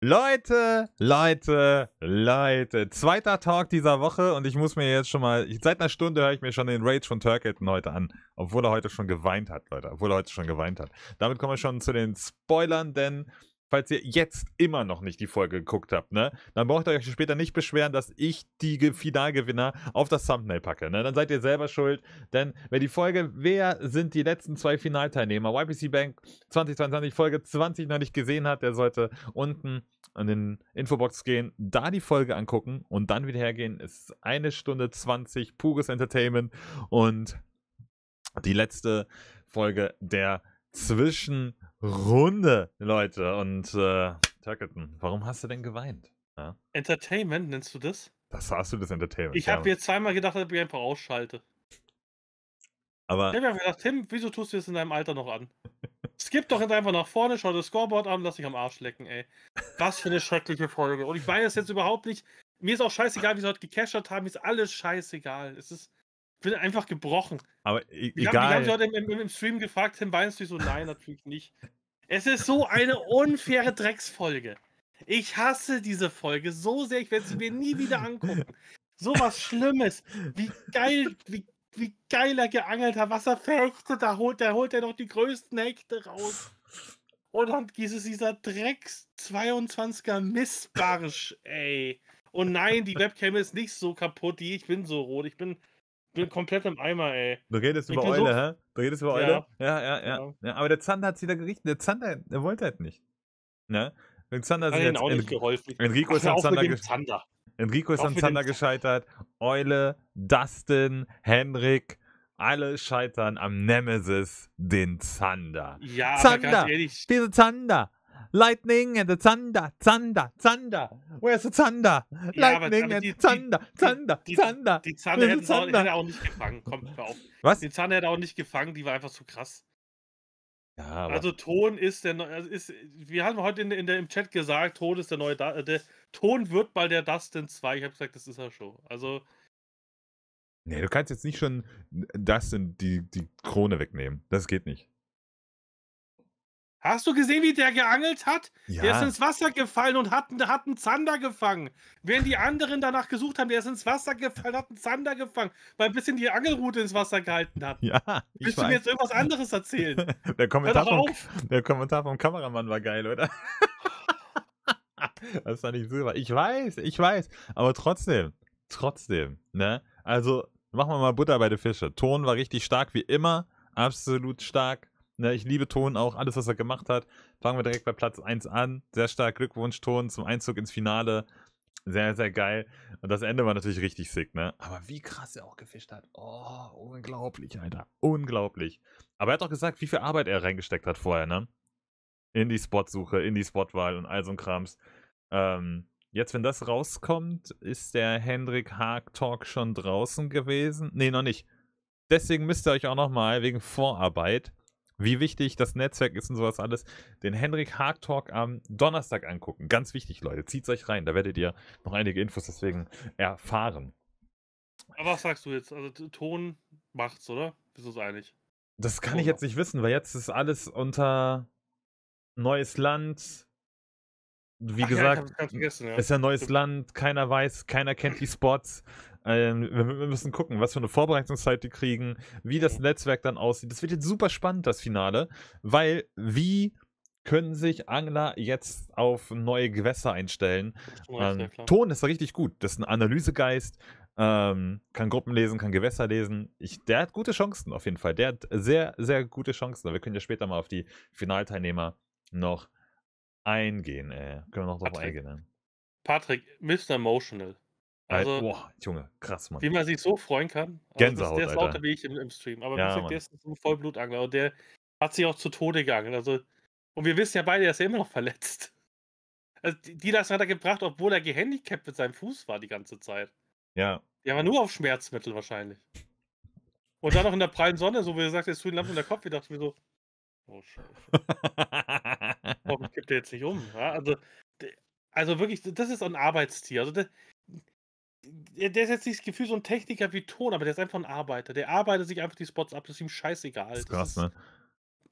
Leute, Leute, Leute. Zweiter Talk dieser Woche und ich muss mir jetzt schon mal, seit einer Stunde höre ich mir schon den Rage von Turkelton heute an, obwohl er heute schon geweint hat, Leute, obwohl er heute schon geweint hat. Damit kommen wir schon zu den Spoilern, denn falls ihr jetzt immer noch nicht die Folge geguckt habt, ne, dann braucht ihr euch später nicht beschweren, dass ich die Finalgewinner auf das Thumbnail packe, ne, dann seid ihr selber schuld, denn wer die Folge, wer sind die letzten zwei Finalteilnehmer, YPC Bank 2022 Folge 20 noch nicht gesehen hat, der sollte unten in den Infobox gehen, da die Folge angucken und dann wieder hergehen. Es ist eine Stunde 20 pures Entertainment und die letzte Folge der Zwischenrunde, Leute. Und äh, Turkleton, warum hast du denn geweint? Ja? Entertainment nennst du das? Das hast du das Entertainment. Ich habe mir zweimal gedacht, dass ich einfach ausschalte. Aber ich habe mir gedacht, Tim, wieso tust du das in deinem Alter noch an? skip doch jetzt einfach nach vorne, schau das Scoreboard an, lass dich am Arsch lecken, ey. Was für eine schreckliche Folge. Und ich weiß das jetzt überhaupt nicht. Mir ist auch scheißegal, wie sie heute gecashert haben, mir ist alles scheißegal. Es ist. Ich bin einfach gebrochen. Aber e ich egal. Hab, ich habe heute im, im, im, Stream gefragt, Tim Weinst du so? Nein, natürlich nicht. Es ist so eine unfaire Drecksfolge. Ich hasse diese Folge so sehr, ich werde sie mir nie wieder angucken. So was Schlimmes. Wie geil, wie wie geil er geangelt hat, was er verhechtet, da holt, da holt er noch die größten Hechte raus. Und dann dieses, dieser Drecks 22er Missbarsch, ey. Und nein, die Webcam ist nicht so kaputt, die ich bin so rot, ich bin, bin komplett im Eimer, ey. Du redest über Eule, so... hä? Du redest über Eule? Ja, ja, ja. Genau. ja. aber der Zander hat sie da gerichtet, der Zander, der wollte halt nicht. Ne? Zander hat sich jetzt, auch nicht geholfen. Enrico ist Zander, Zander. Enrico ist auch an Zander gescheitert. Eule, Dustin, Henrik, alle scheitern am Nemesis, den Zander. Ja, Zander, aber ganz ehrlich. Diese Zander. Lightning and the Zander, Zander, Zander. Where's the Zander? Ja, Lightning aber, aber die, and Zander, Zander, die, Zander. Die, die Zander hätte er auch, nicht gefangen. Komm, hör auf. Was? Die Zander hätte er auch nicht gefangen, die war einfach zu so krass. Ja, aber. also Ton ist der neue, also wir haben heute in, in der, im Chat gesagt, Ton ist der neue, da, äh, der, Ton wird bei der Dustin 2. Ich habe gesagt, das ist er schon. Also. Nee, du kannst jetzt nicht schon Dustin die, die Krone wegnehmen. Das geht nicht. Hast du gesehen, wie der geangelt hat? Ja. Der ist ins Wasser gefallen und hat, hat einen Zander gefangen. Während die anderen danach gesucht haben, der ist ins Wasser gefallen, hat einen Zander gefangen, weil ein bisschen die Angelrute ins Wasser gehalten hat. Ja, ich Willst weiß. du mir jetzt irgendwas anderes erzählen? Der Kommentar, vom, der Kommentar vom Kameramann war geil, oder? Das ist doch nicht Silber. Ich weiß, ich weiß. Aber trotzdem, trotzdem, ne? Also, machen wir mal Butter bei den Fische. Ton war richtig stark, wie immer. Absolut stark. Ne, ich liebe Ton auch, alles, was er gemacht hat. Fangen wir direkt bei Platz 1 an. Sehr stark. Glückwunsch, Ton, zum Einzug ins Finale. Sehr, sehr geil. Und das Ende war natürlich richtig sick, ne? Aber wie krass er auch gefischt hat. Oh, unglaublich, Alter. Unglaublich. Aber er hat auch gesagt, wie viel Arbeit er reingesteckt hat vorher, ne? In die Spotsuche, in die Spotwahl und all so ein Krams. Ähm, jetzt, wenn das rauskommt, ist der Hendrik Haag Talk schon draußen gewesen. Nee, noch nicht. Deswegen müsst ihr euch auch nochmal wegen Vorarbeit, wie wichtig das Netzwerk ist und sowas alles, den Hendrik Haag Talk am Donnerstag angucken. Ganz wichtig, Leute. Zieht euch rein. Da werdet ihr noch einige Infos deswegen erfahren. Aber was sagst du jetzt? Also, Ton macht's, oder? Bist du uns einig? Das kann ich jetzt nicht wissen, weil jetzt ist alles unter neues Land, wie Ach gesagt, ja, ist ja ein neues Land, keiner weiß, keiner kennt die Spots. Ähm, wir, müssen gucken, was für eine Vorbereitungszeit die kriegen, wie das Netzwerk dann aussieht. Das wird jetzt super spannend, das Finale, weil wie können sich Angler jetzt auf neue Gewässer einstellen? Ähm, ja, Ton ist richtig gut, das ist ein Analysegeist, ähm, kann Gruppen lesen, kann Gewässer lesen. Ich, der hat gute Chancen auf jeden Fall, der hat sehr, sehr gute Chancen. Wir können ja später mal auf die Finalteilnehmer noch eingehen, ey. Äh, können wir noch drauf Patrick, eingehen. Ne? Patrick, Mr. Emotional. Also, boah, Junge, krass, Mann. Wie man sich so freuen kann. Also Gänsehaut, das ist der Alter. wie ich im, im, Stream. Aber ja, gesagt, der ist ein Vollblutangler und der hat sich auch zu Tode gegangen. Also, und wir wissen ja beide, dass er ist immer noch verletzt. Also, die, das hat er gebracht, obwohl er gehandicapt mit seinem Fuß war die ganze Zeit. Ja. Der war nur auf Schmerzmittel wahrscheinlich. Und dann noch in der prallen Sonne, so wie gesagt, jetzt tut die Lampe in der Kopf. Ich dachte mir so, oh Scheiße. Warum kippt er jetzt nicht um? Ja? Also, also wirklich, das ist ein Arbeitstier. Also der, der ist jetzt nicht das Gefühl so ein Techniker wie Ton, aber der ist einfach ein Arbeiter. Der arbeitet sich einfach die Spots ab, das ist ihm scheißegal. Das ist krass, das ist, ne?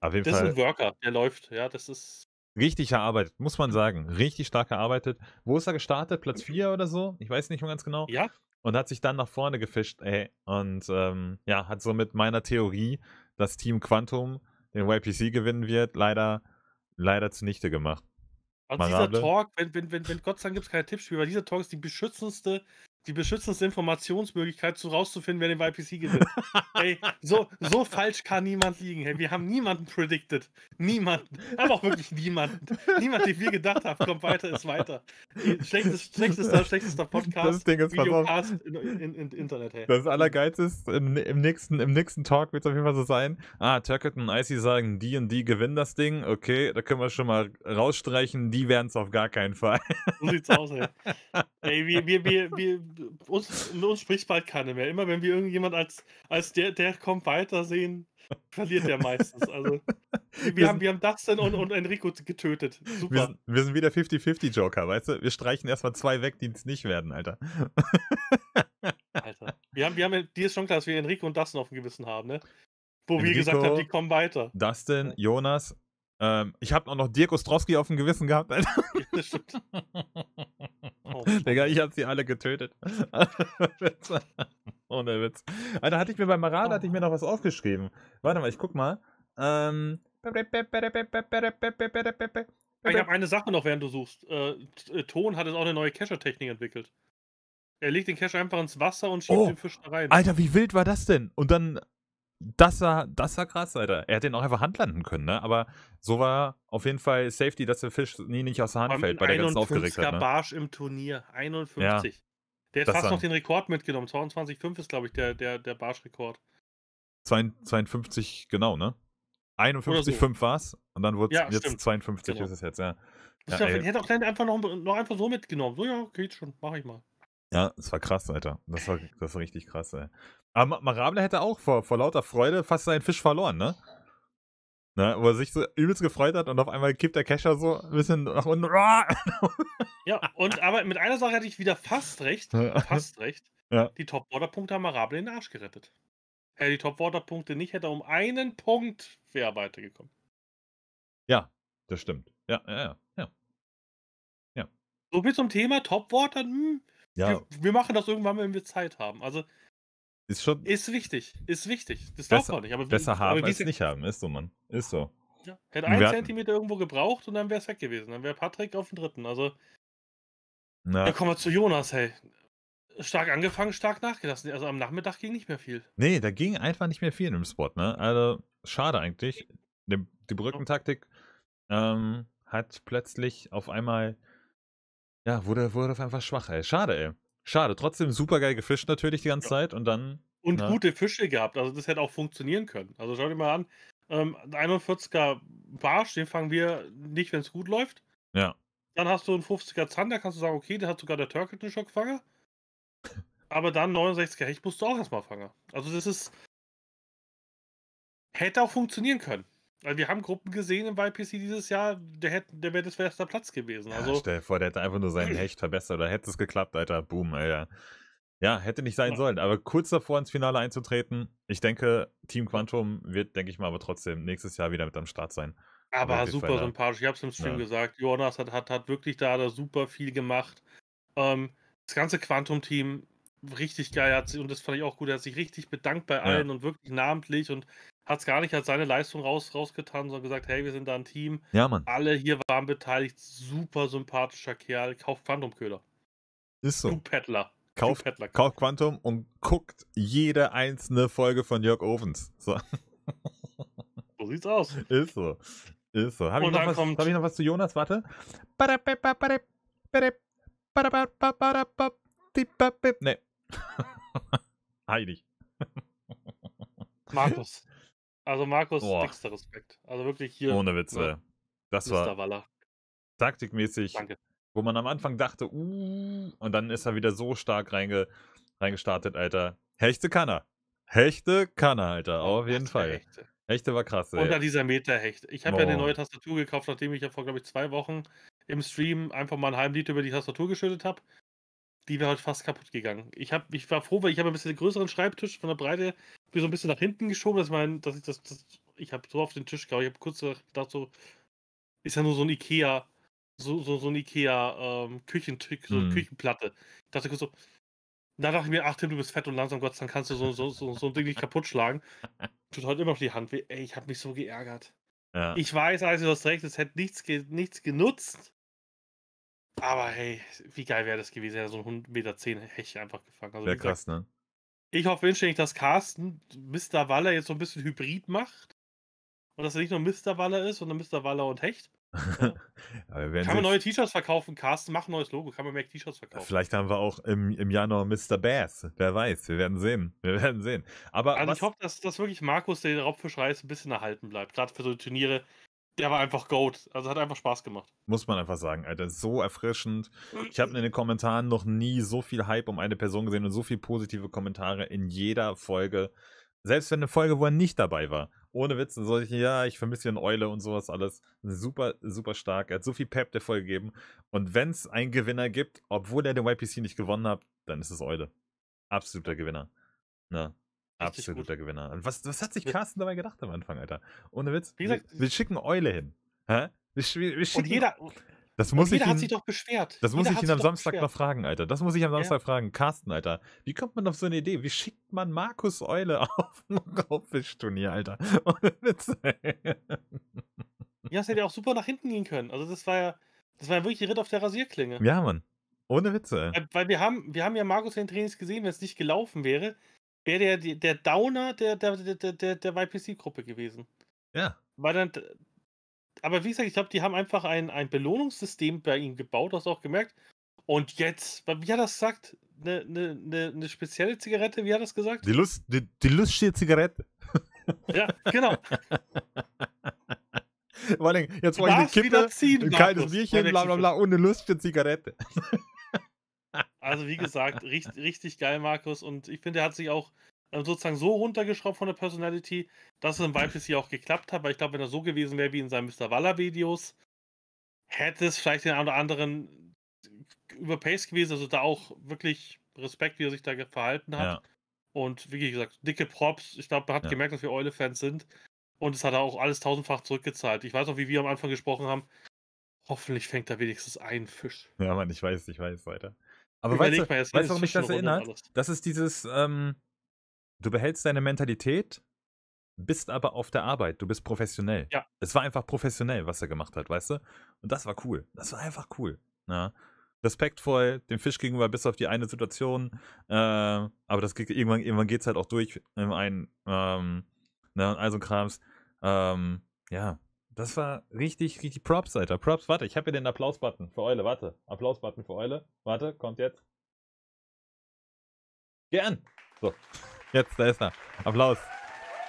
Auf jeden das Fall. ist ein Worker, der läuft. Ja, das ist. Richtig erarbeitet, muss man sagen. Richtig stark erarbeitet. Wo ist er gestartet? Platz 4 oder so? Ich weiß nicht mehr ganz genau. Ja. Und hat sich dann nach vorne gefischt, ey. Und ähm, ja, hat so mit meiner Theorie, dass Team Quantum den YPC gewinnen wird, leider leider zunichte gemacht. Und Marable. dieser Talk, wenn, wenn, wenn, wenn Gott sei Dank gibt es keine Tippspiele, weil dieser Talk ist die beschützendste die beschützendste Informationsmöglichkeit, zu rauszufinden, wer den YPC gewinnt. Ey, so, so falsch kann niemand liegen. Hey, wir haben niemanden predicted. Niemanden. Aber auch wirklich niemanden. Niemand, den wir gedacht haben, kommt weiter, ist weiter. Schlechtes, schlechtester, schlechtester Podcast. Das Ding ist, Videocast in, in, in, Internet, hey. Das Allergeilste ist, im, im, nächsten, im nächsten Talk wird es auf jeden Fall so sein. Ah, Turkett und Icy sagen, die und die gewinnen das Ding. Okay, da können wir schon mal rausstreichen. Die werden es auf gar keinen Fall. So sieht's aus, ey. Ey, wir, wir, wir, wir uns, uns spricht bald keiner mehr. Immer wenn wir irgendjemand als, als der, der kommt weiter sehen, verliert der meistens. Also, wir, wir haben, wir haben Dustin und, und Enrico getötet. Super. Wir sind, wir sind wieder 50-50-Joker, weißt du? Wir streichen erstmal zwei weg, die es nicht werden, Alter. Alter. Wir haben, wir haben, dir ist schon klar, dass wir Enrico und Dustin auf dem Gewissen haben, ne? Wo Enrico, wir gesagt haben, die kommen weiter. Dustin, Jonas, ähm, ich habe auch noch Dirk Ostrowski auf dem Gewissen gehabt. Alter. Das stimmt. Digga, ich habe sie alle getötet. Ohne Witz. Alter, hatte ich mir bei Marade, hatte ich mir noch was aufgeschrieben. Warte mal, ich guck mal. Ähm, ah, ich habe eine Sache noch, während du suchst. Äh, äh Ton hat jetzt auch eine neue kescher technik entwickelt. Er legt den Cache einfach ins Wasser und schiebt oh, den Fisch da rein. Alter, wie wild war das denn? Und dann das war, das war krass, Alter. Er hätte ihn auch einfach handlanden können, ne? Aber so war auf jeden Fall Safety, dass der Fisch nie nicht aus der Hand fällt, bei der ganzen Aufgeregtheit. Ne? Barsch im Turnier, 51. Ja, der hat fast dann. noch den Rekord mitgenommen. 22,5 ist, glaube ich, der, der, der Barsch-Rekord. 52, genau, ne? 51,5 so. war's und dann wurde ja, jetzt stimmt. 52 genau. ist es jetzt, ja. Ich ja hätte auch einfach noch, noch einfach so mitgenommen. So, ja, geht schon, mach ich mal. Ja, das war krass, Alter. Das war, das war richtig krass, ey. Aber Marable hätte auch vor, vor lauter Freude fast seinen Fisch verloren, ne? Ne, wo er sich so übelst gefreut hat und auf einmal kippt der Kescher so ein bisschen nach unten. ja, und aber mit einer Sache hatte ich wieder fast recht. Fast recht. Ja. Die Top-Water-Punkte haben Marable in den Arsch gerettet. Hätte die Top-Water-Punkte nicht, hätte er um einen Punkt wäre weitergekommen. Ja, das stimmt. Ja, ja, ja. ja. ja. So viel zum Thema Top-Water. Hm, ja. Wir, wir machen das irgendwann, wenn wir Zeit haben. Also ist schon. Ist wichtig, ist wichtig. Das darf man nicht. Aber, besser haben aber als nicht haben, ist so, Mann. Ist so. Ja. Hätte einen Zentimeter irgendwo gebraucht und dann wäre es weg gewesen. Dann wäre Patrick auf dem dritten. Also. Na. Dann kommen wir zu Jonas, hey. Stark angefangen, stark nachgelassen. Also am Nachmittag ging nicht mehr viel. Nee, da ging einfach nicht mehr viel in dem Spot, ne? Also, schade eigentlich. Die, die Brückentaktik ähm, hat plötzlich auf einmal. Ja, wurde, wurde einfach schwach, ey. Schade, ey. Schade, trotzdem super geil gefischt natürlich die ganze ja. Zeit und dann. Und na. Ne? gute Fische gehabt, also das hätte auch funktionieren können. Also schau dir mal an, ähm, 41er Barsch, den fangen wir nicht, wenn es gut läuft. Ja. Dann hast du einen 50er Zander, kannst du sagen, okay, der hat sogar der Turkle den Schockfanger. Aber dann 69er Hecht musst du auch erstmal fangen. Also das ist. Hätte auch funktionieren können. Also wir haben Gruppen gesehen im YPC dieses Jahr, der, hätte, der wäre das erster Platz gewesen. Ja, also, stell dir vor, der hätte einfach nur seinen Hecht verbessert oder hätte es geklappt, Alter. Boom, Alter. Ja, hätte nicht sein ja. sollen, aber kurz davor ins Finale einzutreten. Ich denke, Team Quantum wird, denke ich mal, aber trotzdem nächstes Jahr wieder mit am Start sein. Aber, aber super sympathisch. Ich habe es im Stream ja. gesagt. Jonas hat, hat, hat wirklich da, da super viel gemacht. Ähm, das ganze Quantum-Team richtig geil. Hat, und das fand ich auch gut. Er hat sich richtig bedankt bei allen ja. und wirklich namentlich. Und hat es gar nicht als seine Leistung raus, rausgetan, sondern gesagt, hey, wir sind da ein Team. Ja, Mann. Alle hier waren beteiligt. Super sympathischer Kerl. Kauft Quantumköder. Ist so. Du Peddler. Kauft, Peddler. kauft Quantum und guckt jede einzelne Folge von Jörg Ovens. So. so sieht's aus. Ist so. Ist so. und ich, noch was, kommt... hab ich noch was zu Jonas? Warte. Nee. Heilig. Markus. Also Markus, Boah. dickster Respekt. Also wirklich hier. Ohne ne, Witze. Ja. Das Mister war Waller. taktikmäßig, Danke. wo man am Anfang dachte, uh, und dann ist er wieder so stark reinge, reingestartet, Alter. Hechte kann er. Hechte kann er, Alter. Oh, auf jeden Fall. Hechte. Hechte. war krass, ey. Unter dieser Meterhecht. Ich habe oh. ja eine neue Tastatur gekauft, nachdem ich ja vor, glaube ich, zwei Wochen im Stream einfach mal ein Heimlied über die Tastatur geschüttet habe. Die wäre heute fast kaputt gegangen. Ich, hab, ich war froh, weil ich habe ein bisschen größeren Schreibtisch von der Breite mir so ein bisschen nach hinten geschoben, dass, mein, dass ich das, das ich habe so auf den Tisch gehauen. Ich habe kurz gedacht, so, ist ja nur so ein Ikea, so, so, so ein Ikea ähm, Küchentisch, so mhm. Küchenplatte. Ich dachte kurz so, da dachte ich mir, ach Tim, du bist fett und langsam, Gott, dann kannst du so, so, so, so ein Ding nicht kaputt schlagen. Tut heute immer noch die Hand weh. Ey, ich habe mich so geärgert. Ja. Ich weiß, also du hast recht, es hätte nichts, ge nichts genutzt. Aber hey, wie geil wäre das gewesen, hätte so ein 1,10 Meter Hecht einfach gefangen. Also, wäre krass, ne? Ich hoffe inständig, dass Carsten Mr. Waller jetzt so ein bisschen Hybrid macht. Und dass er nicht nur Mr. Waller ist, sondern Mr. Waller und Hecht. Ja. kann man neue T-Shirts verkaufen, Carsten, mach ein neues Logo, kann man mehr T-Shirts verkaufen. Vielleicht haben wir auch im, im Januar Mr. Bass, wer weiß, wir werden sehen, wir werden sehen. Aber also was... ich hoffe, dass, dass wirklich Markus, der den Raubfischreis ein bisschen erhalten bleibt, gerade für so Turniere, der war einfach Goat. Also hat einfach Spaß gemacht. Muss man einfach sagen, Alter. So erfrischend. Ich habe in den Kommentaren noch nie so viel Hype um eine Person gesehen und so viele positive Kommentare in jeder Folge. Selbst wenn eine Folge, wo er nicht dabei war. Ohne Witze, solche, ja, ich vermisse hier den Eule und sowas alles. Super, super stark. Er hat so viel Pep der Folge gegeben. Und wenn es einen Gewinner gibt, obwohl er den YPC nicht gewonnen hat, dann ist es Eule. Absoluter Gewinner. Na, ne? Absoluter Gewinner. Und was, was hat sich Carsten dabei gedacht am Anfang, Alter? Ohne Witz. Wie gesagt, wir, wir schicken Eule hin. Hä? Wir, wir, wir schicken, und jeder, das muss jeder ich ihn, hat sich doch beschwert. Das muss jeder ich ihn am Samstag beschwert. noch fragen, Alter. Das muss ich am Samstag ja. fragen. Carsten, Alter. Wie kommt man auf so eine Idee? Wie schickt man Markus Eule auf ein Raubfischturnier, Alter? Ohne Witz. ja, es hätte ja auch super nach hinten gehen können. Also das war ja, das war ja wirklich die Ritt auf der Rasierklinge. Ja, Mann. Ohne Witze. Weil, weil wir haben, wir haben ja Markus in den Trainings gesehen, wenn es nicht gelaufen wäre wäre der, der, Downer der, der, der, der, der YPC-Gruppe gewesen. Ja. Weil dann, aber wie gesagt, ich glaube, die haben einfach ein, ein Belohnungssystem bei ihnen gebaut, hast du auch gemerkt. Und jetzt, wie hat das gesagt? Eine ne, ne, ne spezielle Zigarette, wie hat das gesagt? Die, Lust, die, die lustige Zigarette. Ja, genau. Vor allem, jetzt wollen wir Kippe, ziehen, ein kaltes Bierchen, bla bla bla, und eine lustige Zigarette. Also wie gesagt, richtig, richtig geil, Markus. Und ich finde, er hat sich auch ähm, sozusagen so runtergeschraubt von der Personality, dass es im Weiblis hier auch geklappt hat, weil ich glaube, wenn er so gewesen wäre wie in seinen Mr. Waller-Videos, hätte es vielleicht den einen oder anderen überpaced gewesen. Also da auch wirklich Respekt, wie er sich da verhalten hat. Ja. Und wie gesagt, dicke Props. Ich glaube, man hat ja. gemerkt, dass wir Eule-Fans sind. Und es hat er auch alles tausendfach zurückgezahlt. Ich weiß noch, wie wir am Anfang gesprochen haben. Hoffentlich fängt da wenigstens ein Fisch. Ja, Mann, ich weiß, ich weiß, weiter. Aber weißt du, weißt, warum mich das erinnert? Das ist dieses, ähm, du behältst deine Mentalität, bist aber auf der Arbeit, du bist professionell. Ja. Es war einfach professionell, was er gemacht hat, weißt du? Und das war cool. Das war einfach cool. Ja. Ne? Respektvoll, dem Fisch gegenüber bis auf die eine Situation. Äh, aber das geht, irgendwann, irgendwann geht es halt auch durch im einen, ähm, ne, und Krams. Ähm, ja, das war richtig, richtig Props, Alter. Props, warte, ich habe hier den Applaus-Button für Eule, warte. Applaus-Button für Eule. Warte, kommt jetzt. Gern. So, jetzt, da ist er. Applaus.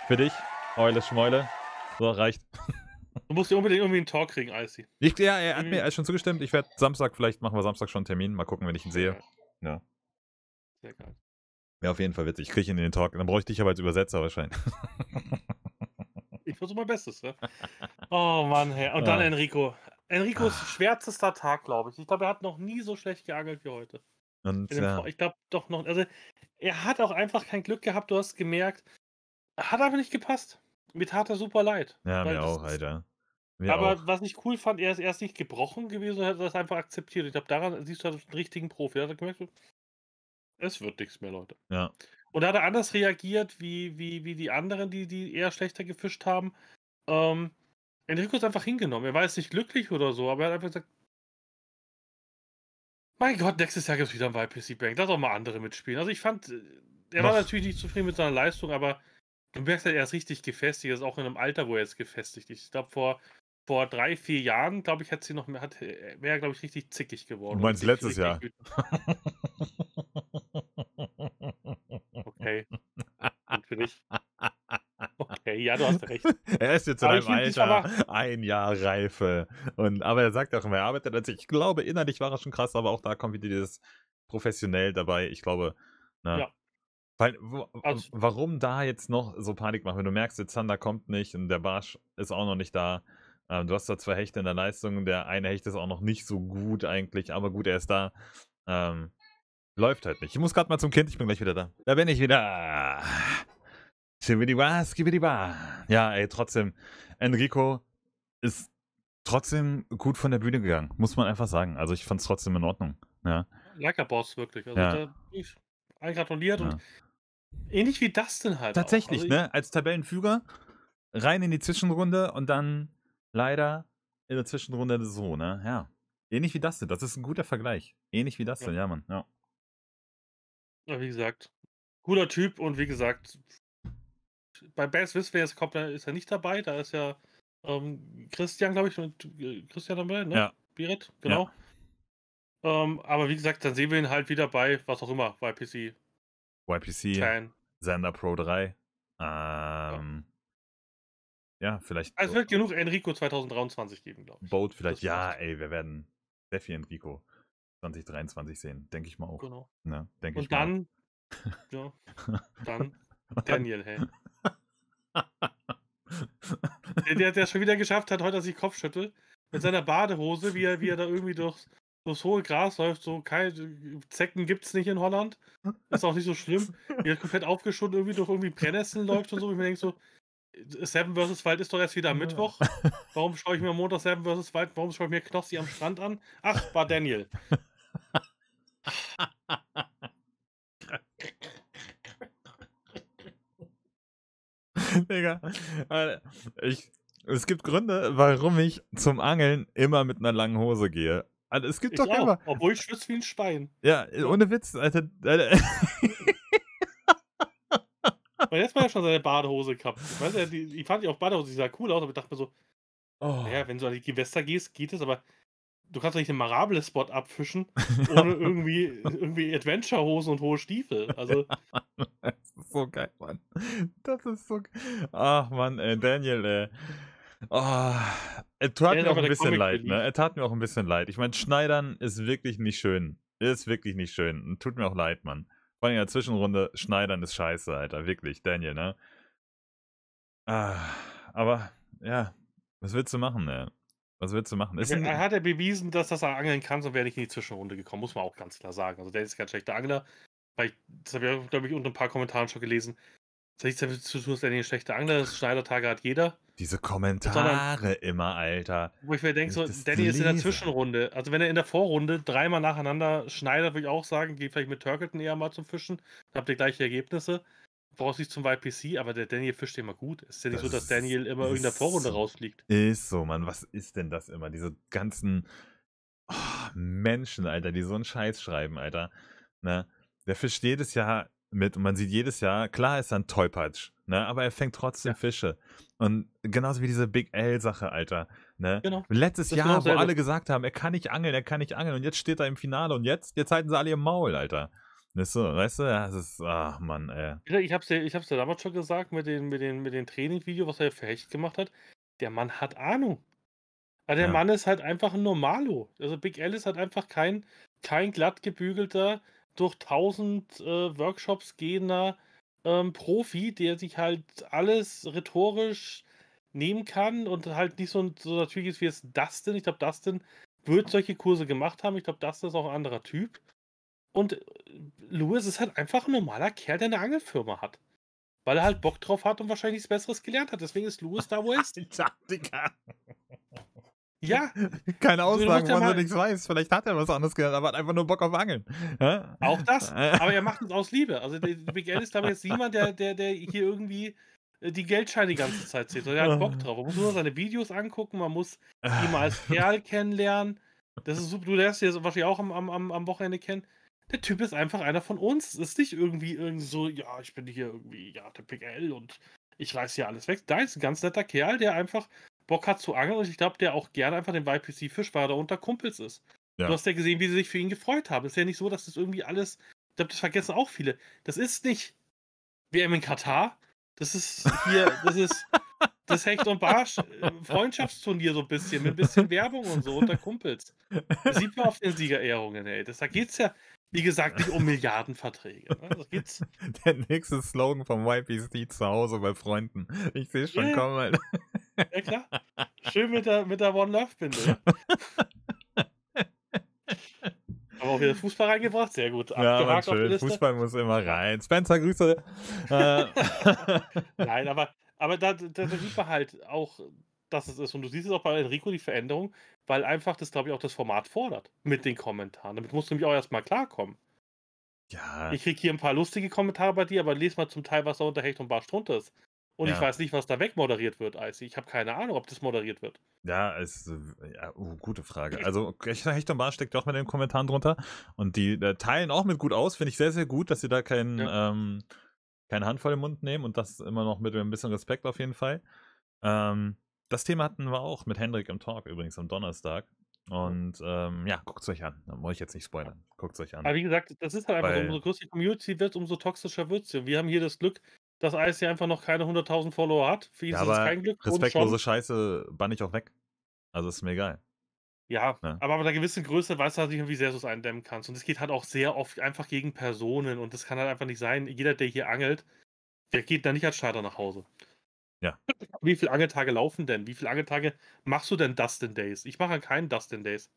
Für dich, Eule Schmeule. So, reicht. Du musst dir unbedingt irgendwie einen Talk kriegen, Icy. Ich, ja, er hat mhm. mir schon zugestimmt. Ich werde Samstag, vielleicht machen wir Samstag schon einen Termin. Mal gucken, wenn ich ihn sehe. Ja. Sehr geil. Ja, auf jeden Fall witzig. Ich kriege ihn in den Talk. Dann brauche ich dich aber als Übersetzer wahrscheinlich. Ich versuche mein Bestes, ne? Oh Mann, Herr. und dann ja. Ah. Enrico. Enricos Ach. schwärzester Tag, glaube ich. Ich glaube, er hat noch nie so schlecht geangelt wie heute. Und, ja. Ich glaube doch noch. Also, er hat auch einfach kein Glück gehabt. Du hast gemerkt, hat aber nicht gepasst. Mir tat er super leid. Ja, mir auch, Alter. Mir aber auch. was ich cool fand, er ist erst nicht gebrochen gewesen, er hat das einfach akzeptiert. Ich glaube, daran siehst du halt einen richtigen Profi. Er hat gemerkt, es wird nichts mehr, Leute. Ja. Und da hat er anders reagiert wie, wie, wie die anderen, die, die eher schlechter gefischt haben. Ähm, Enrico ist einfach hingenommen. Er war jetzt nicht glücklich oder so, aber er hat einfach gesagt: Mein Gott, nächstes Jahr gibt es wieder ein YPC Bank. Lass auch mal andere mitspielen. Also, ich fand, äh, er war natürlich nicht zufrieden mit seiner Leistung, aber du merkst halt, er ist richtig gefestigt. Er ist auch in einem Alter, wo er jetzt gefestigt ist. Ich glaube, vor, vor drei, vier Jahren, glaube ich, hat sie noch mehr, hat, äh, wäre, glaube ich, richtig zickig geworden. Du meinst letztes Jahr? okay. Gut für dich. Ja, du hast recht. er ist jetzt in einem Alter, ein Jahr Reife. Und, aber er sagt auch immer, er arbeitet als ich. glaube, innerlich war er schon krass, aber auch da kommt wieder dieses professionell dabei. Ich glaube, ne? Ja. Weil, also, warum da jetzt noch so Panik machen? Wenn du merkst, der Zander kommt nicht und der Barsch ist auch noch nicht da. Ähm, du hast da zwei Hechte in der Leistung. Der eine Hecht ist auch noch nicht so gut eigentlich, aber gut, er ist da. Ähm, läuft halt nicht. Ich muss gerade mal zum Kind, ich bin gleich wieder da. Da bin ich wieder. Ja, ey, trotzdem. Enrico ist trotzdem gut von der Bühne gegangen, muss man einfach sagen. Also ich fand es trotzdem in Ordnung. Ja. Boss, wirklich. Also ja. da ich gratuliert ja. und ähnlich wie das denn halt. Tatsächlich, also ne? Als Tabellenführer rein in die Zwischenrunde und dann leider in der Zwischenrunde so, ne? Ja. Ähnlich wie das denn. Das ist ein guter Vergleich. Ähnlich wie das ja. ja, Mann. Ja. ja. Wie gesagt, guter Typ und wie gesagt, bei Bass wissen wir jetzt, kommt, ist er nicht dabei. Da ist ja ähm, Christian, glaube ich, und äh, Christian dabei, ne? Ja. Biret, genau. Ja. Ähm, aber wie gesagt, dann sehen wir ihn halt wieder bei was auch immer, YPC. YPC, Tan. Xander Pro 3. Ähm, ja. ja. vielleicht. Also es wird genug Enrico 2023 geben, glaube ich. Boat vielleicht, das ja, ey, wir werden sehr viel Enrico 2023 sehen, denke ich mal auch. Genau. Ne? Und ich dann, mal. ja, dann Daniel, hey. der, der, schon wieder geschafft hat, heute, dass ich Kopf schüttel. Mit seiner Badehose, wie er, wie er da irgendwie durchs, durchs hohe Gras läuft. So keine Zecken gibt's nicht in Holland. Ist auch nicht so schlimm. Wie er komplett aufgeschüttet irgendwie durch irgendwie Brennnesseln läuft und so. Ich mir denke so, Seven vs. Wild ist doch erst wieder ja. Mittwoch. Warum schaue ich mir Montag Seven vs. Wild? Warum schaue ich mir Knossi am Strand an? Ach, war Daniel. Digga. Ich, es gibt Gründe, warum ich zum Angeln immer mit einer langen Hose gehe. Also es gibt ich doch auch, immer. Obwohl ich schwitze wie ein Schwein. Ja, ohne Witz, Alter. Alter. Weil jetzt mal ja schon seine Badehose gehabt. Ich, weiß, die, ich fand die auch Badehose, die sah cool aus, aber ich dachte mir so, oh. naja, wenn du an die Gewässer gehst, geht es, aber du kannst nicht den Marable-Spot abfischen, ohne irgendwie, irgendwie Adventure-Hosen und hohe Stiefel. Also. das ist so geil, Mann. Das ist so geil. Ach, Mann, ey, Daniel, ey. Oh, er tat ja, mir auch ein bisschen Comic leid, ne? Er tat mir auch ein bisschen leid. Ich meine, Schneidern ist wirklich nicht schön. Ist wirklich nicht schön. Tut mir auch leid, Mann. Vor allem in der Zwischenrunde, Schneidern ist scheiße, Alter. Wirklich, Daniel, ne? Ah, aber, ja, was willst du machen, ne? Was willst du machen? Ist er hat er bewiesen, dass, dass er angeln kann, sonst wäre ich in die Zwischenrunde gekommen, muss man auch ganz klar sagen. Also der ist kein schlechter Angler. Weil das habe ich, glaube ich, unter ein paar Kommentaren schon gelesen. Das hat nichts damit zu tun, dass er nicht ein schlechter Angler ist. Schneidertage hat jeder. Diese Kommentare Sondern, immer, Alter. Wo ich mir denke, so, Danny ist in der Zwischenrunde. Also wenn er in der Vorrunde dreimal nacheinander schneidet, würde ich auch sagen, geht vielleicht mit Turkleton eher mal zum Fischen. Dann habt ihr gleiche Ergebnisse brauchst voraussichtlich zum YPC, aber der Daniel fischt immer gut. Es ist ja nicht das so, dass Daniel immer in der Vorrunde rausfliegt. Ist so, Mann. Was ist denn das immer? Diese ganzen oh, Menschen, Alter, die so einen Scheiß schreiben, Alter. Ne? Der fischt jedes Jahr mit und man sieht jedes Jahr, klar ist er ein Tollpatsch, ne? aber er fängt trotzdem ja. Fische. Und genauso wie diese Big L-Sache, Alter. Ne? Genau. Letztes das Jahr, genau wo alle gesagt haben, er kann nicht angeln, er kann nicht angeln und jetzt steht er im Finale und jetzt, jetzt halten sie alle ihr Maul, Alter. Weißt du, weißt du, das ist, ach Mann, ey. Ich hab's ja, ich hab's dir damals schon gesagt mit dem mit den, mit den training was er für Hecht gemacht hat. Der Mann hat Ahnung. Aber der ja. Mann ist halt einfach ein Normalo. Also Big Alice hat einfach kein, kein glatt gebügelter, durch tausend äh, Workshops gehender ähm, Profi, der sich halt alles rhetorisch nehmen kann und halt nicht so, so natürlich ist wie es Dustin. Ich glaube, Dustin wird solche Kurse gemacht haben. Ich glaube, Dustin ist auch ein anderer Typ. Und äh, Louis ist halt einfach ein normaler Kerl, der eine Angelfirma hat. Weil er halt Bock drauf hat und wahrscheinlich nichts Besseres gelernt hat. Deswegen ist Louis da, wo er ist. Taktiker. Ja. Keine Aussagen, weil er nichts weiß. Vielleicht hat er was anderes gelernt, aber hat einfach nur Bock auf Angeln. Ja? Auch das. Aber er macht es aus Liebe. Also Big L ist, aber jetzt niemand, der, der, der hier irgendwie äh, die Geldscheine die ganze Zeit sieht. Er hat Bock drauf. Man muss nur seine Videos angucken, man muss ihn mal als Kerl kennenlernen. Das ist super. Du lernst ihn wahrscheinlich auch am, am, am Wochenende kennen der Typ ist einfach einer von uns. Es ist nicht irgendwie irgend so, ja, ich bin hier irgendwie, ja, der PGL und ich reiß hier alles weg. Da ist ein ganz netter Kerl, der einfach Bock hat zu angeln und ich glaube, der auch gerne einfach den YPC-Fisch war, der unter Kumpels ist. Ja. Du hast ja gesehen, wie sie sich für ihn gefreut haben. Es ist ja nicht so, dass das irgendwie alles, ich glaube, das vergessen auch viele. Das ist nicht WM in Katar. Das ist hier, das ist das Hecht und Barsch äh, Freundschaftsturnier so ein bisschen, mit ein bisschen Werbung und so unter Kumpels. Das sieht man auf den Siegerehrungen, ey. Das, da geht's ja, wie gesagt, nicht um Milliardenverträge. Ne? geht's. Der nächste Slogan vom YPC zu Hause bei Freunden. Ich sehe schon, yeah. komm mal. Ja klar. Schön mit der, mit der One Love Binde. Aber auch wieder Fußball reingebracht, sehr gut. Ja, Mann, schön. Fußball muss immer rein. Spencer, Grüße. Äh. Nein, aber aber da, da, da sieht man halt auch, dass es ist. Und du siehst es auch bei Enrico die Veränderung, weil einfach das, glaube ich, auch das Format fordert mit den Kommentaren. Damit musst du nämlich auch erstmal klarkommen. Ja. Ich kriege hier ein paar lustige Kommentare bei dir, aber lese mal zum Teil, was da unter Hecht und Barsch drunter ist. Und ja. ich weiß nicht, was da wegmoderiert wird, Icy. Ich habe keine Ahnung, ob das moderiert wird. Ja, ist ja, uh, gute Frage. Also Hecht und Barsch steckt auch mit den Kommentaren drunter. Und die äh, teilen auch mit gut aus. Finde ich sehr, sehr gut, dass sie da keinen ja. ähm, keine Hand vor den Mund nehmen und das immer noch mit ein bisschen Respekt auf jeden Fall. Ähm, das Thema hatten wir auch mit Hendrik im Talk übrigens am Donnerstag. Und ähm, ja, guckt es euch an. Da wollte ich jetzt nicht spoilern. Guckt es euch an. Aber wie gesagt, das ist halt einfach Weil, so, umso größer die Community wird, umso toxischer wird sie. Wir haben hier das Glück, dass Eis hier einfach noch keine 100.000 Follower hat. Für ihn ja, ist es kein Glück. Respektlose Scheiße bann ich auch weg. Also ist mir egal. Ja, ne? aber mit einer gewissen Größe weißt du halt nicht, wie sehr du es eindämmen kannst. Und es geht halt auch sehr oft einfach gegen Personen und das kann halt einfach nicht sein. Jeder, der hier angelt, der geht da nicht als Schneider nach Hause. Ja. Wie viele Angeltage laufen denn? Wie viele Angeltage machst du denn Dustin Days? Ich mache keinen Dustin Days.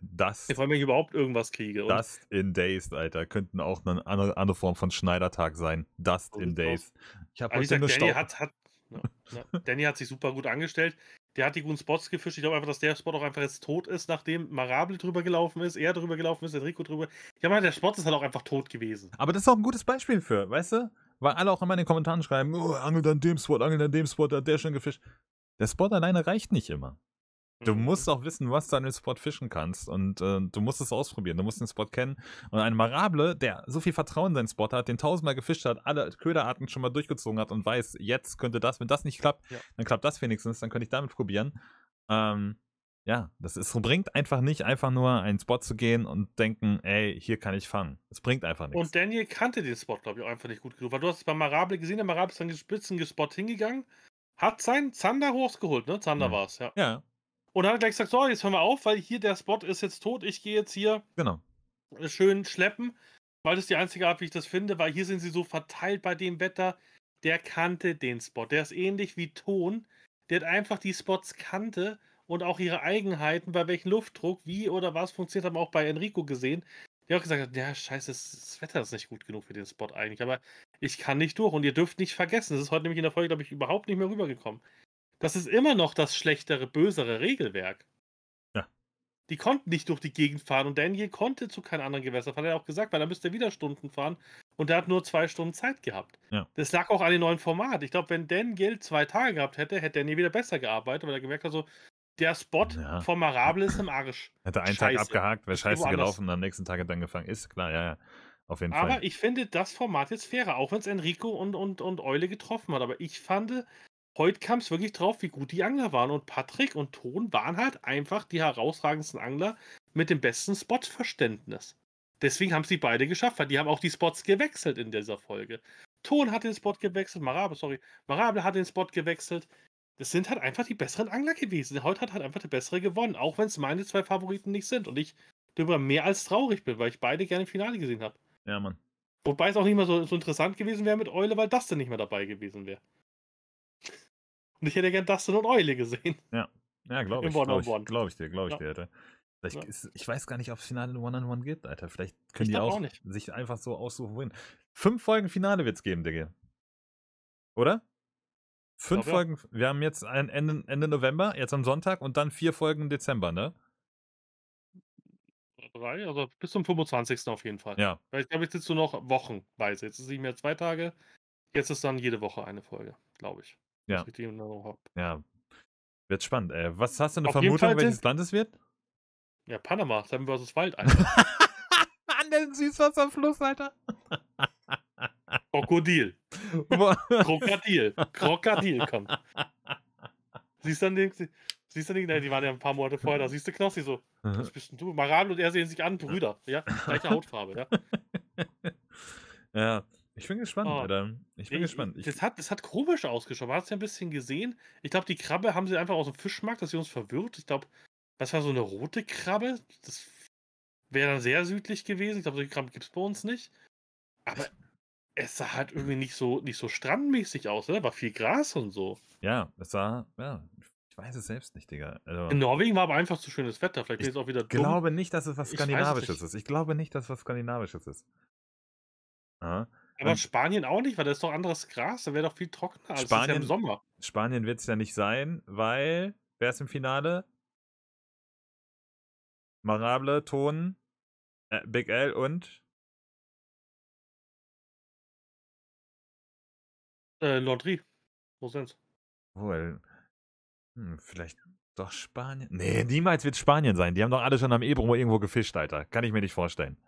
Das. Vor allem, wenn ich überhaupt irgendwas kriege. Dust in Days, Alter. Könnten auch eine andere, andere Form von Schneidertag sein. Dust in Days. Ich habe also heute sag, Danny, hat, hat, ja, Danny hat sich super gut angestellt der hat die guten Spots gefischt. Ich glaube einfach, dass der Spot auch einfach jetzt tot ist, nachdem Marabel drüber gelaufen ist, er drüber gelaufen ist, der Rico drüber. Ich glaube, der Spot ist halt auch einfach tot gewesen. Aber das ist auch ein gutes Beispiel für, weißt du? Weil alle auch immer in den Kommentaren schreiben, oh, angelt an dem Spot, angelt an dem Spot, da hat der schon gefischt. Der Spot alleine reicht nicht immer. Du mhm. musst auch wissen, was du an dem Spot fischen kannst. Und äh, du musst es ausprobieren. Du musst den Spot kennen. Und ein Marable, der so viel Vertrauen in seinen Spot hat, den tausendmal gefischt hat, alle Köderarten schon mal durchgezogen hat und weiß, jetzt könnte das, wenn das nicht klappt, ja. dann klappt das wenigstens, dann könnte ich damit probieren. Ähm, ja, das ist, bringt einfach nicht, einfach nur einen Spot zu gehen und denken, ey, hier kann ich fangen. Es bringt einfach nichts. Und Daniel kannte den Spot, glaube ich, auch einfach nicht gut genug. Weil du hast es bei Marable gesehen, der Marable ist dann spitzen Spot hingegangen, hat seinen Zander hochgeholt, ne? Zander ja. war es, ja. Ja, und dann hat er gleich gesagt, so, jetzt hören wir auf, weil hier der Spot ist jetzt tot, ich gehe jetzt hier genau. schön schleppen, weil das ist die einzige Art, wie ich das finde, weil hier sind sie so verteilt bei dem Wetter. Der kannte den Spot. Der ist ähnlich wie Ton. Der hat einfach die Spots kannte und auch ihre Eigenheiten, bei welchem Luftdruck, wie oder was funktioniert, haben wir auch bei Enrico gesehen. Der auch gesagt hat, ja, scheiße, das Wetter ist nicht gut genug für den Spot eigentlich, aber ich kann nicht durch und ihr dürft nicht vergessen, das ist heute nämlich in der Folge, glaube ich, überhaupt nicht mehr rübergekommen. Das ist immer noch das schlechtere, bösere Regelwerk. Ja. Die konnten nicht durch die Gegend fahren und Daniel konnte zu keinem anderen Gewässer fahren. Hat er auch gesagt, weil da müsste er wieder Stunden fahren und er hat nur zwei Stunden Zeit gehabt. Ja. Das lag auch an dem neuen Format. Ich glaube, wenn Daniel zwei Tage gehabt hätte, hätte Daniel wieder besser gearbeitet, weil er gemerkt hat, so, der Spot ja. vom Marable ist im Arsch. Hätte einen scheiße. Tag abgehakt, wäre scheiße gelaufen und am nächsten Tag hätte dann gefangen. Ist klar, ja, ja. Auf jeden aber Fall. Aber ich finde das Format jetzt fairer, auch wenn es Enrico und, und, und Eule getroffen hat. Aber ich fand, heute kam es wirklich drauf, wie gut die Angler waren. Und Patrick und Ton waren halt einfach die herausragendsten Angler mit dem besten Spotverständnis. Deswegen haben sie beide geschafft, weil die haben auch die Spots gewechselt in dieser Folge. Ton hat den Spot gewechselt, Marable, sorry, Marable hat den Spot gewechselt. Das sind halt einfach die besseren Angler gewesen. Heute hat halt einfach der bessere gewonnen, auch wenn es meine zwei Favoriten nicht sind und ich darüber mehr als traurig bin, weil ich beide gerne im Finale gesehen habe. Ja, Mann. Wobei es auch nicht mehr so, so interessant gewesen wäre mit Eule, weil das dann nicht mehr dabei gewesen wäre. Und ich hätte gern Dustin und Eule gesehen. Ja, ja glaube ich. Glaube ich, glaub ich dir, glaube ich ja. dir, Alter. Ja. Ist, ich weiß gar nicht, ob es Finale One-on-One gibt, Alter. Vielleicht können ich die auch, auch sich einfach so aussuchen, wohin. Fünf Folgen Finale wird es geben, Digga. Oder? Fünf glaube, Folgen. Ja. Wir haben jetzt Ende, Ende November, jetzt am Sonntag und dann vier Folgen im Dezember, ne? Drei, also bis zum 25. auf jeden Fall. Ja. Weil ich glaube, jetzt sitzt nur noch wochenweise. Jetzt ist es nicht mehr zwei Tage. Jetzt ist dann jede Woche eine Folge, glaube ich. Ja. Ja. Wird spannend, ey. Äh, was hast du eine Auf Vermutung, Fall welches Land es wird? Ja, Panama, Seven vs. Wild, Alter. An den Süßwasserfluss, Alter. Krokodil. Krokodil. Krokodil kommt. Siehst du an dem, siehst du an dem, nein, die waren ja ein paar Monate vorher da, siehst du Knossi so, was bist denn du? Maran und er sehen sich an, Brüder, ja, gleiche Hautfarbe, ja. ja. Ich bin gespannt, oh. Ah, Alter. Ich bin ich, gespannt. Ich, das, hat, das hat komisch ausgeschaut. Man hat es ja ein bisschen gesehen. Ich glaube, die Krabbe haben sie einfach aus dem Fischmarkt, dass sie uns verwirrt. Ich glaube, das war so eine rote Krabbe. Das wäre dann sehr südlich gewesen. Ich glaube, solche Krabben gibt es bei uns nicht. Aber es sah halt irgendwie nicht so, nicht so strandmäßig aus, oder? War viel Gras und so. Ja, es sah, ja, ich weiß es selbst nicht, Digga. Also, in Norwegen war aber einfach zu schönes Wetter. Vielleicht ist es auch wieder dumm. Ich glaube nicht, dass es was Skandinavisches es ist. Ich glaube nicht, dass es was Skandinavisches ist. Aha. Aber Spanien auch nicht, weil das ist doch anderes Gras, da wäre doch viel trockener als Spanien, ja im Sommer. Spanien wird es ja nicht sein, weil wer ist im Finale? Marable, Ton, äh, Big L und äh, Laundry. Wo sind's? Wohl. Hm, vielleicht doch Spanien. Nee, niemals wird Spanien sein. Die haben doch alle schon am Ebro irgendwo gefischt, Alter. Kann ich mir nicht vorstellen.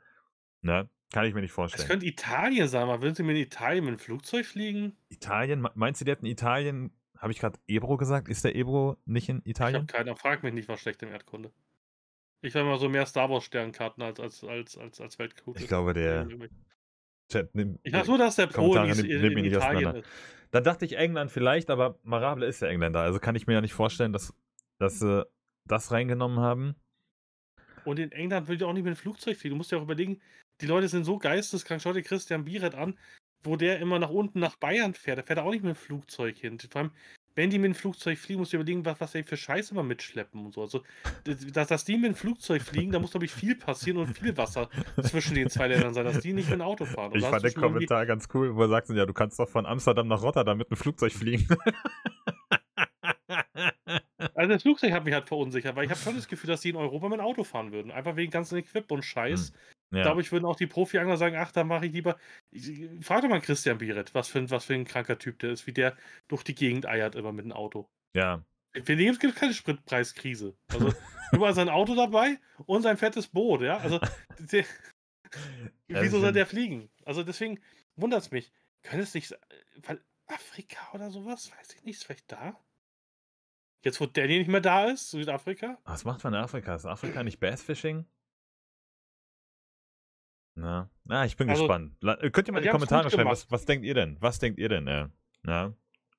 Ne? Kann ich mir nicht vorstellen. Es könnte Italien sein, aber würden sie mir in Italien mit dem Flugzeug fliegen? Italien? Meinst du, die hätten Italien. Habe ich gerade Ebro gesagt? Ist der Ebro nicht in Italien? Ich habe keiner. Frag mich nicht, was schlecht im Erdkunde. Ich habe mal so mehr Star Wars Sternkarten als, als, als, als, als Weltkunde. Ich glaube, der. Chat, nimm, ich dachte nur, dass der Polen in, in, in, in ist. Da dachte ich England vielleicht, aber Marable ist ja Engländer. Also kann ich mir ja nicht vorstellen, dass, dass sie das reingenommen haben. Und in England würde ich auch nicht mit dem Flugzeug fliegen. Du musst ja auch überlegen, die Leute sind so geisteskrank. Schau dir Christian Bieret an, wo der immer nach unten nach Bayern fährt. Da fährt er auch nicht mit dem Flugzeug hin. Vor allem, wenn die mit dem Flugzeug fliegen, muss ich überlegen, was, was sie für Scheiße immer mitschleppen und so. Also, dass, dass die mit dem Flugzeug fliegen, da muss, glaube ich, viel passieren und viel Wasser zwischen den zwei Ländern sein, dass die nicht mit dem Auto fahren. Und ich fand den Kommentar ganz cool, wo er sagt, ja, du kannst doch von Amsterdam nach Rotterdam mit dem Flugzeug fliegen. Also das Flugzeug hat mich halt verunsichert, weil ich habe schon das Gefühl, dass die in Europa mit Auto fahren würden. Einfach wegen ganzen Equip und Scheiß. Hm. Ja. ich würden auch die Profi-Angler sagen, ach, da mache ich lieber. Frag doch mal Christian Biret, was für, ein, was für ein kranker Typ der ist, wie der durch die Gegend eiert immer mit dem Auto. Ja. Für den gibt es keine Spritpreiskrise. Also überall sein Auto dabei und sein fettes Boot, ja. Also der, wieso soll der fliegen? Also deswegen wundert es mich. Könnte es nicht. Weil Afrika oder sowas? Weiß ich nicht, ist vielleicht da? Jetzt, wo Danny nicht mehr da ist, Südafrika? Was macht man in Afrika? Ist Afrika nicht Bassfishing? Na, na, ich bin also, gespannt. Äh, könnt ihr mal in die Kommentare schreiben, was, was, denkt ihr denn? Was denkt ihr denn? Äh, na?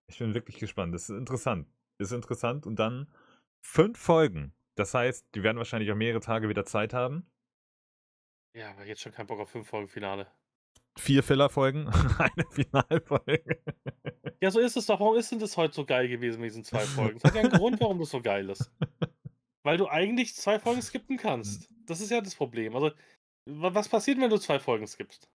Ich bin wirklich gespannt. Das ist interessant. Ist interessant. Und dann fünf Folgen. Das heißt, die werden wahrscheinlich auch mehrere Tage wieder Zeit haben. Ja, aber jetzt schon keinen Bock auf fünf Folgen Finale vier Fehlerfolgen, eine Finalfolge. Ja, so ist es doch. Warum ist denn das heute so geil gewesen mit diesen zwei Folgen? Das hat ja einen Grund, warum das so geil ist. Weil du eigentlich zwei Folgen skippen kannst. Das ist ja das Problem. Also, was passiert, wenn du zwei Folgen skippst?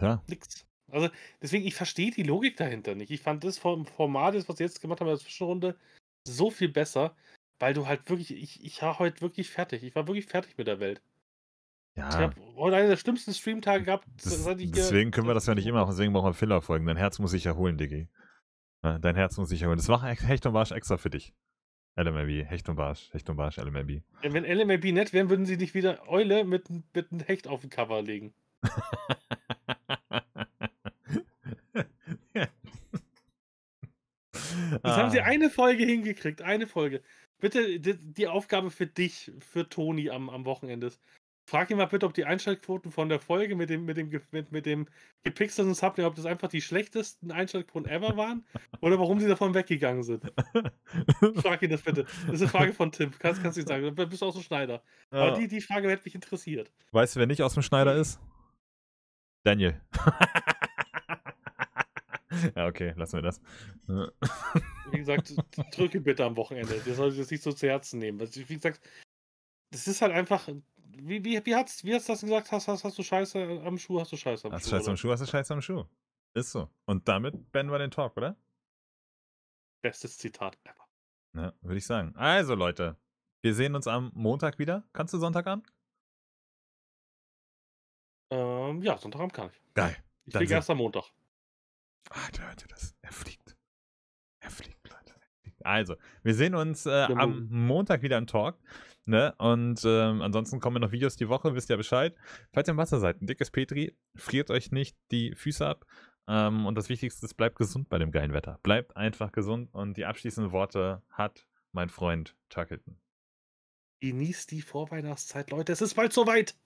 Ja. Nix. Also, deswegen, ich verstehe die Logik dahinter nicht. Ich fand das vom Format, das, was sie jetzt gemacht haben in der Zwischenrunde, so viel besser, weil du halt wirklich, ich, ich war heute wirklich fertig. Ich war wirklich fertig mit der Welt. Ja. Ich habe heute einen der schlimmsten Streamtage gehabt, das, seit ich Deswegen können wir das ja nicht immer machen, deswegen brauchen wir Filler-Folgen. Dein Herz muss sich erholen, Diggi. Dein Herz muss sich erholen. Das war Hecht und Barsch extra für dich. LMAB, Hecht und Barsch, Hecht und Barsch, LMAB. Wenn LMAB nett wären, würden sie nicht wieder Eule mit, mit einem Hecht auf den Cover legen. Das ah. haben sie ah. eine Folge hingekriegt, eine Folge. Bitte die, die Aufgabe für dich, für Toni am, am Wochenende ist, Frag ihn mal bitte, ob die Einschaltquoten von der Folge mit dem, mit dem, mit, mit dem gepixelten Subplay, ob das einfach die schlechtesten Einschaltquoten ever waren oder warum sie davon weggegangen sind. Frag ihn das bitte. Das ist eine Frage von Tim. Kannst, du nicht sagen. Du bist aus dem Schneider. Ja. Aber die, die Frage hätte mich interessiert. Weißt du, wer nicht aus dem Schneider ist? Daniel. ja, okay, lassen wir das. Wie gesagt, drücke bitte am Wochenende. Das soll ich jetzt nicht so zu Herzen nehmen. Wie gesagt, das ist halt einfach wie, wie, wie, hat's, wie hast du das gesagt? Hast, hast, hast du Scheiße am Schuh, hast du Scheiße am hast Schuh. Hast Scheiße am Schuh, hast du Scheiße am Schuh. Ist so. Und damit beenden wir den Talk, oder? Bestes Zitat ever. Ja, würde ich sagen. Also, Leute, wir sehen uns am Montag wieder. Kannst du Sonntagabend? Ähm, ja, Sonntagabend kann ich. Geil. Ich fliege erst am Montag. Ah, der hört das. Er fliegt. Er fliegt, Leute. Also, wir sehen uns äh, am Montag wieder im Talk. Ne? Und ähm, ansonsten kommen noch Videos die Woche, wisst ihr Bescheid. Falls ihr im Wasser seid, ein dickes Petri, friert euch nicht die Füße ab. Ähm, und das Wichtigste ist, bleibt gesund bei dem geilen Wetter. Bleibt einfach gesund und die abschließenden Worte hat mein Freund Tuckleton. Genießt die Vorweihnachtszeit, Leute. Es ist bald soweit.